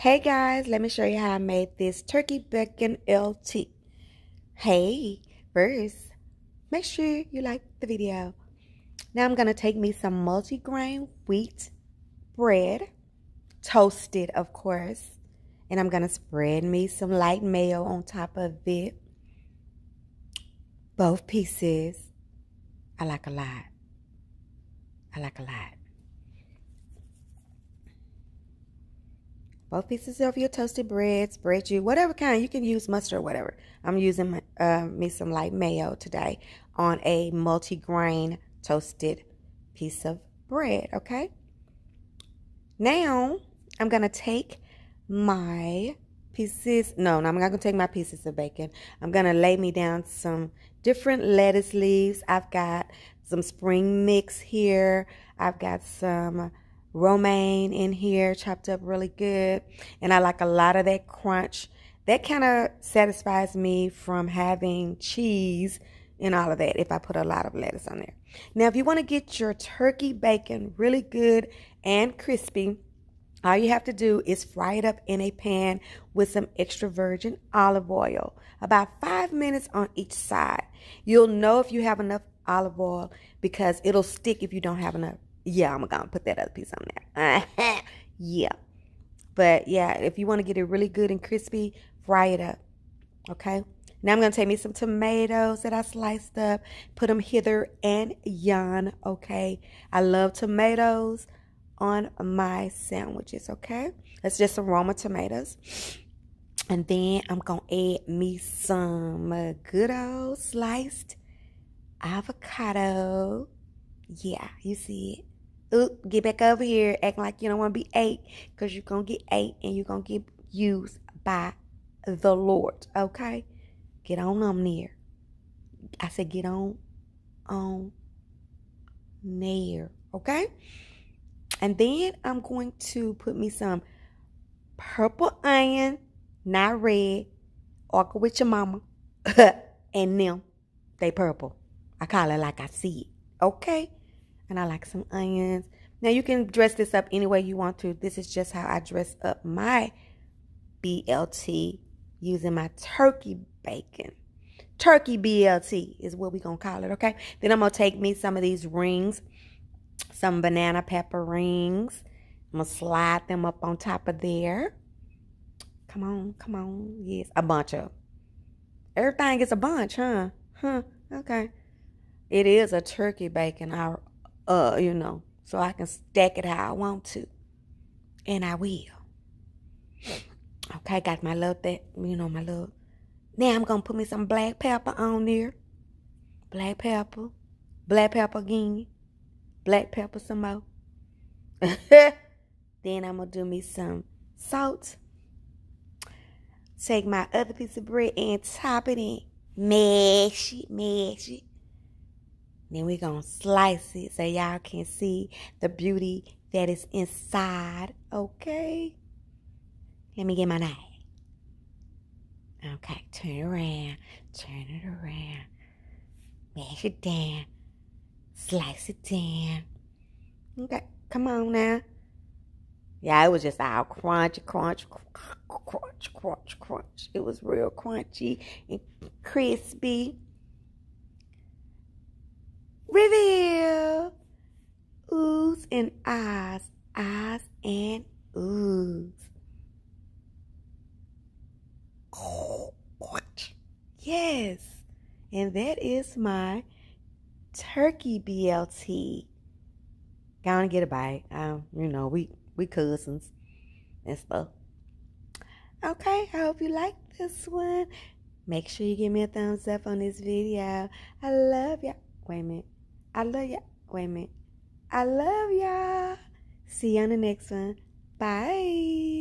Hey guys, let me show you how I made this turkey bacon LT. Hey, first, make sure you like the video. Now I'm going to take me some multigrain wheat bread, toasted of course, and I'm going to spread me some light mayo on top of it. Both pieces. I like a lot. I like a lot. both pieces of your toasted bread, spread you, whatever kind. You can use mustard or whatever. I'm using uh, me some light mayo today on a multi-grain toasted piece of bread, okay? Now, I'm going to take my pieces. No, no, I'm not going to take my pieces of bacon. I'm going to lay me down some different lettuce leaves. I've got some spring mix here. I've got some romaine in here, chopped up really good. And I like a lot of that crunch. That kind of satisfies me from having cheese and all of that if I put a lot of lettuce on there. Now, if you want to get your turkey bacon really good and crispy, all you have to do is fry it up in a pan with some extra virgin olive oil, about five minutes on each side. You'll know if you have enough olive oil because it'll stick if you don't have enough yeah, I'm gonna put that other piece on there. yeah. But yeah, if you want to get it really good and crispy, fry it up. Okay. Now I'm going to take me some tomatoes that I sliced up, put them hither and yon, okay? I love tomatoes on my sandwiches, okay? That's just some Roma tomatoes. And then I'm going to add me some good old sliced avocado. Yeah, you see it. Oop, get back over here, acting like you don't want to be eight, because you're going to get eight, and you're going to get used by the Lord. Okay? Get on on there. I said, get on on there. Okay? And then I'm going to put me some purple onion, not red, orca with your mama, and them. They purple. I call it like I see it. Okay? And I like some onions. Now you can dress this up any way you want to. This is just how I dress up my BLT using my turkey bacon. Turkey BLT is what we're going to call it, okay? Then I'm going to take me some of these rings, some banana pepper rings. I'm going to slide them up on top of there. Come on, come on. Yes, a bunch of Everything is a bunch, huh? Huh, okay. It is a turkey bacon, I uh, you know, so I can stack it how I want to. And I will. Okay, got my little that, you know, my little. Now I'm going to put me some black pepper on there. Black pepper. Black pepper again. Black pepper some more. then I'm going to do me some salt. Take my other piece of bread and top it in. Mash it, mash it. Then we're going to slice it so y'all can see the beauty that is inside. Okay? Let me get my knife. Okay, turn it around. Turn it around. Mash it down. Slice it down. Okay, come on now. Yeah, it was just all crunchy, crunch, crunch, crunch, crunch. It was real crunchy and crispy. Reveal. Oohs and eyes, eyes and oohs. yes. And that is my turkey BLT. Gonna get a bite. Um, you know, we we cousins and stuff. Okay, I hope you like this one. Make sure you give me a thumbs up on this video. I love y'all. Wait a minute. I love ya. Wait a minute. I love ya. See you on the next one. Bye.